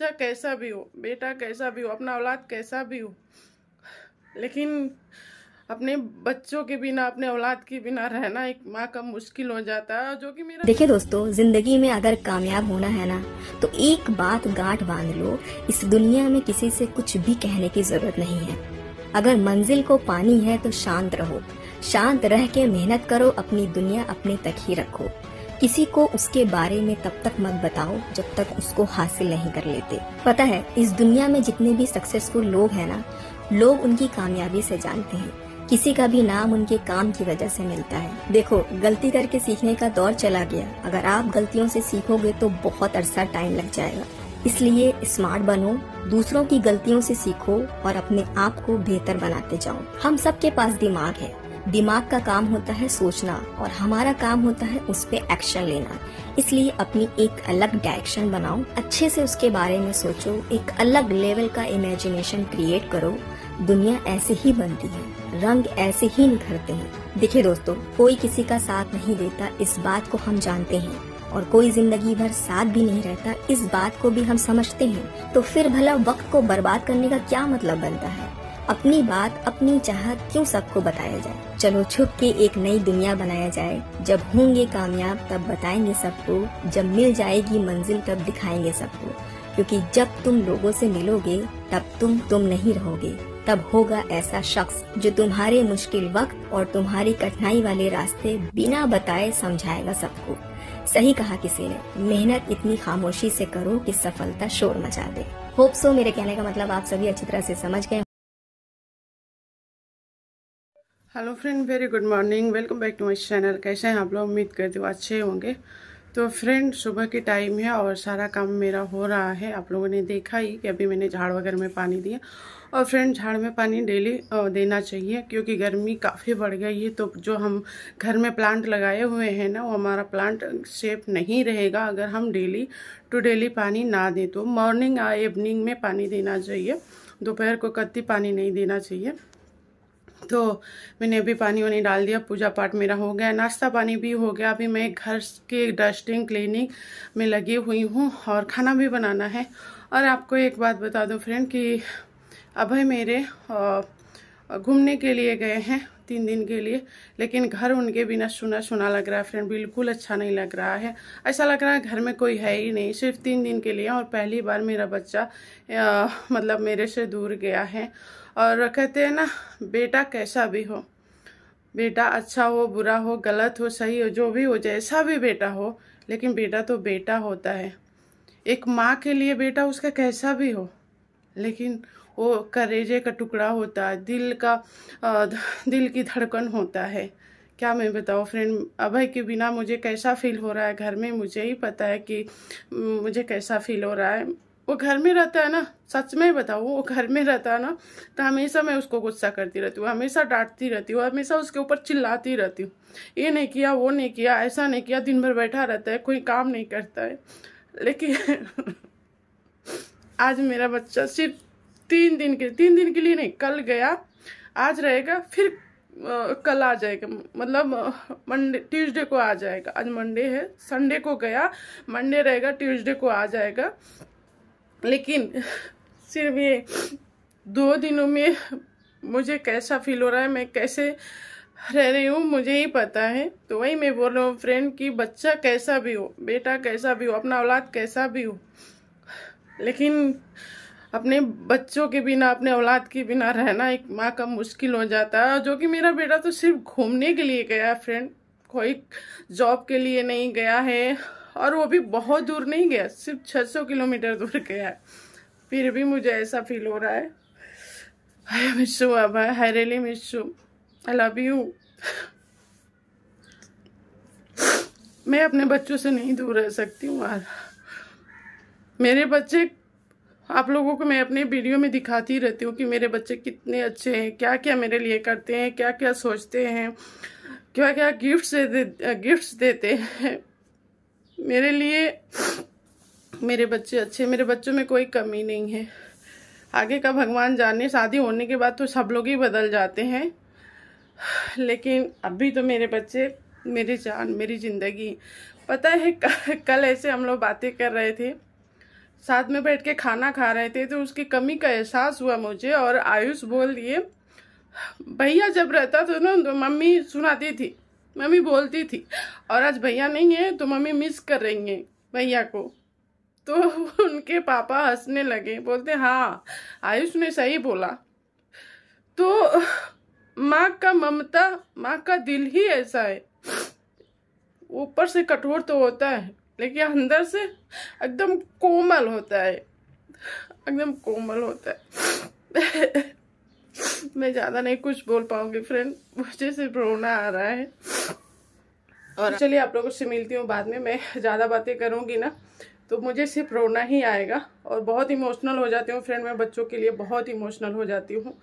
चाहे कैसा भी हो बेटा कैसा भी हो अपना औलाद कैसा भी हो लेकिन अपने बच्चों के बिना अपने औलाद के बिना रहना एक माँ का मुश्किल हो जाता है जो कि मेरा देखिए दोस्तों जिंदगी में अगर कामयाब होना है ना तो एक बात गांठ बांध लो इस दुनिया में किसी से कुछ भी कहने की जरूरत नहीं है अगर मंजिल को पानी है तो शांत रहो शांत रह के मेहनत करो अपनी दुनिया अपने तक ही रखो किसी को उसके बारे में तब तक मत बताओ जब तक उसको हासिल नहीं कर लेते पता है इस दुनिया में जितने भी सक्सेसफुल लोग हैं ना लोग उनकी कामयाबी से जानते हैं किसी का भी नाम उनके काम की वजह से मिलता है देखो गलती करके सीखने का दौर चला गया अगर आप गलतियों से सीखोगे तो बहुत अरसा टाइम लग जाएगा इसलिए स्मार्ट बनो दूसरों की गलतियों से सीखो और अपने आप को बेहतर बनाते जाओ हम सबके पास दिमाग है दिमाग का काम होता है सोचना और हमारा काम होता है उस पर एक्शन लेना इसलिए अपनी एक अलग डायरेक्शन बनाओ अच्छे से उसके बारे में सोचो एक अलग लेवल का इमेजिनेशन क्रिएट करो दुनिया ऐसे ही बनती है रंग ऐसे ही निखरते हैं देखिए दोस्तों कोई किसी का साथ नहीं देता इस बात को हम जानते हैं और कोई जिंदगी भर साथ भी नहीं रहता इस बात को भी हम समझते हैं तो फिर भला वक्त को बर्बाद करने का क्या मतलब बनता है अपनी बात अपनी चाहत क्यों सबको बताया जाए चलो छुप के एक नई दुनिया बनाया जाए जब होंगे कामयाब तब बताएंगे सबको जब मिल जाएगी मंजिल तब दिखाएंगे सबको क्योंकि जब तुम लोगों से मिलोगे तब तुम तुम नहीं रहोगे तब होगा ऐसा शख्स जो तुम्हारे मुश्किल वक्त और तुम्हारी कठिनाई वाले रास्ते बिना बताए समझाएगा सबको सही कहा किसी ने मेहनत इतनी खामोशी से करो कि सफलता शोर मचा दे होप सो मेरे कहने का मतलब आप सभी अच्छी तरह से समझ गए hello friend very good morning welcome back to my channel कैसे हैं आप लोग उम्मीद करते हो अच्छे होंगे तो फ्रेंड सुबह के टाइम है और सारा काम मेरा हो रहा है आप लोगों ने देखा ही कि अभी मैंने झाड़ वगैरह में पानी दिया और फ्रेंड झाड़ में पानी डेली देना चाहिए क्योंकि गर्मी काफ़ी बढ़ गई है तो जो हम घर में प्लांट लगाए हुए हैं ना वो हमारा प्लांट सेफ नहीं रहेगा अगर हम डेली टू डेली पानी ना दें तो मॉर्निंग या इवनिंग में पानी देना चाहिए दोपहर को कत्ती पानी नहीं देना चाहिए तो मैंने अभी पानी वानी डाल दिया पूजा पाठ मेरा हो गया नाश्ता पानी भी हो गया अभी मैं घर के डस्टिंग क्लीनिंग में लगी हुई हूँ और खाना भी बनाना है और आपको एक बात बता दूँ फ्रेंड कि अभय मेरे घूमने के लिए गए हैं तीन दिन के लिए लेकिन घर उनके बिना सुना सुना लग रहा है फ्रेंड बिल्कुल अच्छा नहीं लग रहा है ऐसा लग रहा है घर में कोई है ही नहीं सिर्फ तीन दिन के लिए और पहली बार मेरा बच्चा आ, मतलब मेरे से दूर गया है और कहते हैं ना बेटा कैसा भी हो बेटा अच्छा हो बुरा हो गलत हो सही हो जो भी हो जैसा भी बेटा हो लेकिन बेटा तो बेटा होता है एक माँ के लिए बेटा उसका कैसा भी हो लेकिन वो करेजे का टुकड़ा होता है दिल का दिल की धड़कन होता है क्या मैं बताऊँ फ्रेंड अभय के बिना मुझे कैसा फील हो रहा है घर में मुझे ही पता है कि मुझे कैसा फील हो रहा है वो घर में रहता है ना सच में बताओ वो घर में रहता है ना तो हमेशा मैं उसको गुस्सा करती रहती हूँ हमेशा डांटती रहती हूँ हमेशा उसके ऊपर चिल्लाती रहती हूँ ये नहीं किया वो नहीं किया ऐसा नहीं किया दिन भर बैठा रहता है कोई काम नहीं करता है लेकिन आज मेरा बच्चा सिर्फ तीन दिन के तीन दिन के लिए नहीं कल गया आज रहेगा फिर कल आ जाएगा मतलब मंडे ट्यूजडे को आ जाएगा आज मंडे है संडे को गया मंडे रहेगा ट्यूजडे को आ जाएगा लेकिन सिर्फ ये दो दिनों में मुझे कैसा फील हो रहा है मैं कैसे रह रही हूँ मुझे ही पता है तो वही मैं बोल रहा हूँ फ्रेंड कि बच्चा कैसा भी हो बेटा कैसा भी हो अपना औलाद कैसा भी हो लेकिन अपने बच्चों के बिना अपने औलाद के बिना रहना एक माँ का मुश्किल हो जाता है जो कि मेरा बेटा तो सिर्फ घूमने के लिए गया फ्रेंड कोई जॉब के लिए नहीं गया है और वो भी बहुत दूर नहीं गया सिर्फ 600 किलोमीटर दूर गया है फिर भी मुझे ऐसा फील हो रहा है हाय मिशो अब I really miss I love you मैं अपने बच्चों से नहीं दूर रह सकती हूँ यार मेरे बच्चे आप लोगों को मैं अपने वीडियो में दिखाती रहती हूँ कि मेरे बच्चे कितने अच्छे हैं क्या क्या मेरे लिए करते हैं क्या क्या सोचते हैं क्या क्या गिफ्ट्स दे, गिफ्ट्स देते हैं मेरे लिए मेरे बच्चे अच्छे मेरे बच्चों में कोई कमी नहीं है आगे का भगवान जाने शादी होने के बाद तो सब लोग ही बदल जाते हैं लेकिन अभी तो मेरे बच्चे मेरी जान मेरी ज़िंदगी पता है कल ऐसे हम लोग बातें कर रहे थे साथ में बैठ के खाना खा रहे थे तो उसकी कमी का एहसास हुआ मुझे और आयुष बोल दिए भैया जब रहता तो ना तो मम्मी सुनाती थी मम्मी बोलती थी और आज भैया नहीं है तो मम्मी मिस कर रही हैं भैया को तो उनके पापा हंसने लगे बोलते हाँ आयुष ने सही बोला तो माँ का ममता माँ का दिल ही ऐसा है ऊपर से कठोर तो होता है लेकिन अंदर से एकदम कोमल होता है एकदम कोमल होता है मैं ज़्यादा नहीं कुछ बोल पाऊंगी फ्रेंड मुझे सिर्फ रोना आ रहा है और चलिए आप लोगों से मिलती हूँ बाद में मैं ज़्यादा बातें करूँगी ना तो मुझे सिर्फ रोना ही आएगा और बहुत इमोशनल हो जाती हूँ फ्रेंड मैं बच्चों के लिए बहुत इमोशनल हो जाती हूँ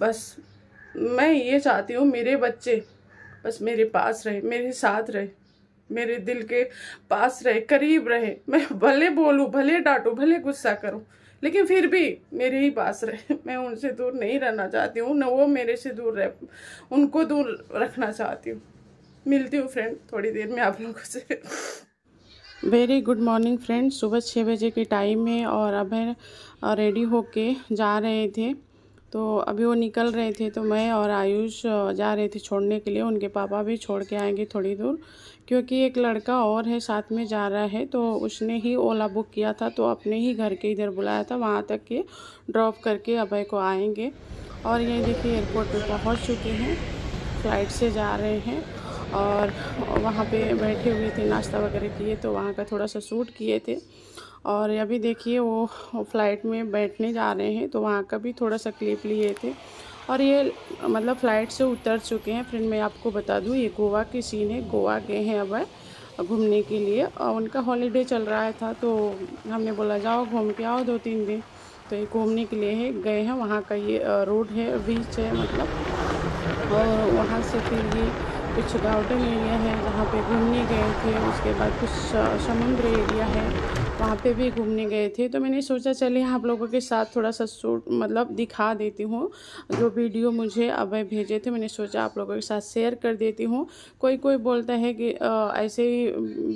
बस मैं ये चाहती हूँ मेरे बच्चे बस मेरे पास रहे मेरे साथ रहे मेरे दिल के पास रहे करीब रहे मैं भले बोलूँ भले डांटूँ भले गुस्सा करूँ लेकिन फिर भी मेरे ही पास रहे मैं उनसे दूर नहीं रहना चाहती हूँ न वो मेरे से दूर रह उनको दूर रखना चाहती हूँ मिलती हूँ फ्रेंड थोड़ी देर में आप लोगों से वेरी गुड मॉर्निंग फ्रेंड सुबह छः बजे के टाइम में और अब है रेडी होके जा रहे थे तो अभी वो निकल रहे थे तो मैं और आयुष जा रहे थे छोड़ने के लिए उनके पापा भी छोड़ के आएंगे थोड़ी दूर क्योंकि एक लड़का और है साथ में जा रहा है तो उसने ही ओला बुक किया था तो अपने ही घर के इधर बुलाया था वहाँ तक ये ड्रॉप करके अभय को आएंगे और ये देखिए एयरपोर्ट पर पहुँच चुके हैं फ्लाइट से जा रहे हैं और वहाँ पे बैठे हुए थे नाश्ता वगैरह किए तो वहाँ का थोड़ा सा सूट किए थे और अभी देखिए वो फ्लाइट में बैठने जा रहे हैं तो वहाँ का भी थोड़ा सा क्लिप लिए थे और ये मतलब फ़्लाइट से उतर चुके हैं फ्रेंड मैं आपको बता दूँ ये गोवा के सीन है गोवा गए हैं अब घूमने के लिए और उनका हॉलीडे चल रहा था तो हमने बोला जाओ घूम के आओ दो तीन दिन तो ये घूमने के लिए है गए हैं वहाँ का ये रोड है बीच है मतलब और वहाँ से फिर ये कुछ गार्डन एरिया है जहाँ पे घूमने थे उसके बाद कुछ समुद्र एरिया है वहाँ पे भी घूमने गए थे तो मैंने सोचा चलिए आप लोगों के साथ थोड़ा सा शूट मतलब दिखा देती हूँ जो वीडियो मुझे अभय भेजे थे मैंने सोचा आप लोगों के साथ शेयर कर देती हूँ कोई कोई बोलता है कि आ, ऐसे ही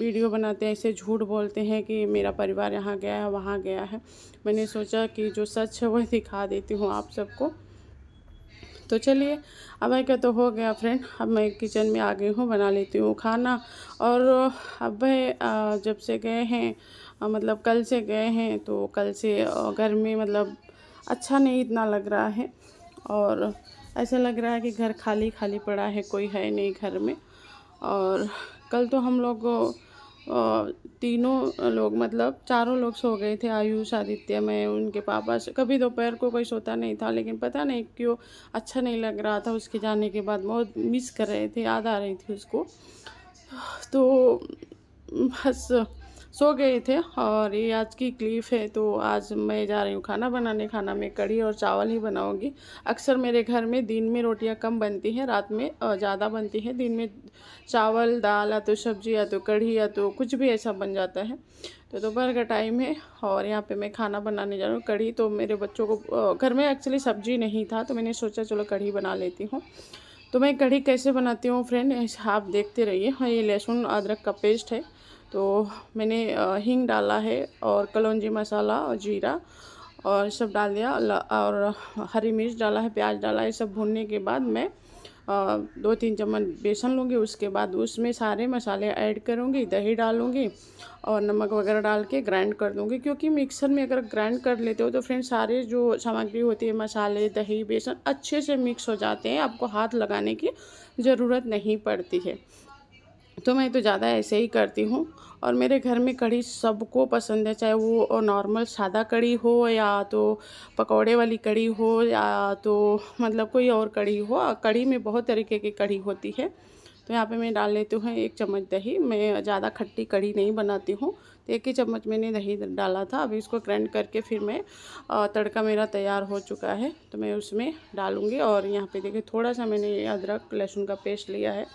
वीडियो बनाते हैं ऐसे झूठ बोलते हैं कि मेरा परिवार यहाँ गया है वहाँ गया है मैंने सोचा कि जो सच है वह दिखा देती हूँ आप सबको तो चलिए अब मैं तो हो गया फ्रेंड अब मैं किचन में आ गई हूँ बना लेती हूँ खाना और अब भाई जब से गए हैं मतलब कल से गए हैं तो कल से घर में मतलब अच्छा नहीं इतना लग रहा है और ऐसा लग रहा है कि घर खाली खाली पड़ा है कोई है नहीं घर में और कल तो हम लोग तीनों लोग मतलब चारों लोग सो गए थे आयुष आदित्य में उनके पापा से कभी दोपहर को कोई सोता नहीं था लेकिन पता नहीं क्यों अच्छा नहीं लग रहा था उसके जाने के बाद बहुत मिस कर रहे थे याद आ रही थी उसको तो बस सो गए थे और ये आज की क्लीफ है तो आज मैं जा रही हूँ खाना बनाने खाना में कड़ी और चावल ही बनाऊँगी अक्सर मेरे घर में दिन में रोटियाँ कम बनती हैं रात में ज़्यादा बनती है दिन में चावल दाल या तो सब्जी या तो कढ़ी या तो कुछ भी ऐसा बन जाता है तो दोपहर का टाइम है और यहाँ पे मैं खाना बनाने जा रहा हूँ कढ़ी तो मेरे बच्चों को घर में एक्चुअली सब्जी नहीं था तो मैंने सोचा चलो कढ़ी बना लेती हूँ तो मैं कढ़ी कैसे बनाती हूँ फ्रेंड आप देखते रहिए हाँ ये लहसुन अदरक का पेस्ट है तो मैंने हींग डाला है और कलौजी मसाला और जीरा और सब डाल दिया और हरी मिर्च डाला है प्याज डाला है सब भूनने के बाद मैं दो तीन चम्मच बेसन लूँगी उसके बाद उसमें सारे मसाले ऐड करूँगी दही डालूँगी और नमक वगैरह डाल के ग्राइंड कर दूँगी क्योंकि मिक्सर में अगर ग्राइंड कर लेते हो तो फ्रेंड सारे जो सामग्री होती है मसाले दही बेसन अच्छे से मिक्स हो जाते हैं आपको हाथ लगाने की ज़रूरत नहीं पड़ती है तो मैं तो ज़्यादा ऐसे ही करती हूँ और मेरे घर में कढ़ी सबको पसंद है चाहे वो नॉर्मल सादा कढ़ी हो या तो पकौड़े वाली कढ़ी हो या तो मतलब कोई और कढ़ी हो कढ़ी में बहुत तरीके की कढ़ी होती है तो यहाँ पे मैं डाल लेती हूँ एक चम्मच दही मैं ज़्यादा खट्टी कढ़ी नहीं बनाती हूँ तो एक ही चम्मच मैंने दही डाला था अभी इसको ग्रैंड करके फिर मैं तड़का मेरा तैयार हो चुका है तो मैं उसमें डालूँगी और यहाँ पे देखिए थोड़ा सा मैंने अदरक लहसुन का पेस्ट लिया है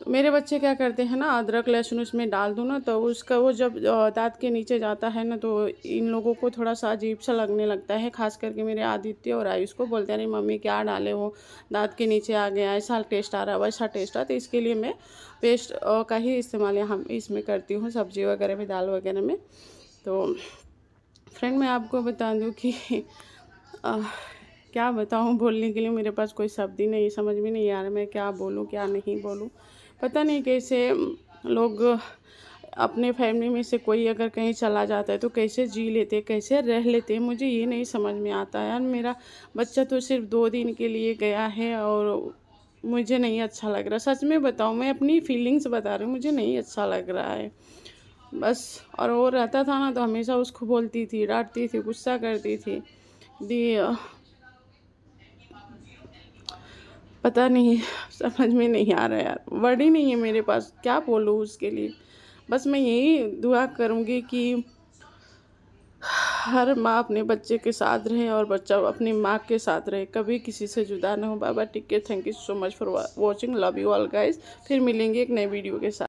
तो मेरे बच्चे क्या करते हैं ना अदरक लहसुन उसमें डाल दूँ ना तो उसका वो जब दाँत के नीचे जाता है ना तो इन लोगों को थोड़ा सा अजीब सा लगने लगता है खास करके मेरे आदित्य और आयुष को बोलते हैं अरे मम्मी क्या डाले वो दाँत के नीचे आ गया ऐसा टेस्ट आ रहा वैसा टेस्ट आ तो इसके लिए मैं पेस्ट का ही इस्तेमाल हम इसमें करती हूँ सब्जी वगैरह में दाल वगैरह में तो फ्रेंड मैं आपको बता दूँ कि क्या बताऊँ बोलने के लिए मेरे पास कोई शब्द ही नहीं समझ में नहीं आ रहा मैं क्या बोलूँ क्या नहीं बोलूँ पता नहीं कैसे लोग अपने फैमिली में से कोई अगर कहीं चला जाता है तो कैसे जी लेते कैसे रह लेते मुझे ये नहीं समझ में आता यार मेरा बच्चा तो सिर्फ दो दिन के लिए गया है और मुझे नहीं अच्छा लग रहा सच में बताऊँ मैं अपनी फीलिंग्स बता रही हूँ मुझे नहीं अच्छा लग रहा है बस और वो रहता था ना तो हमेशा उसको बोलती थी डांटती थी गुस्सा करती थी दी पता नहीं समझ में नहीं आ रहा यार वर्ड ही नहीं है मेरे पास क्या बोलूँ उसके लिए बस मैं यही दुआ करूँगी कि हर माँ अपने बच्चे के साथ रहे और बच्चा अपनी माँ के साथ रहे कभी किसी से जुदा ना हो बाबा टिक thank you so much for watching love you all guys फिर मिलेंगे एक नए वीडियो के साथ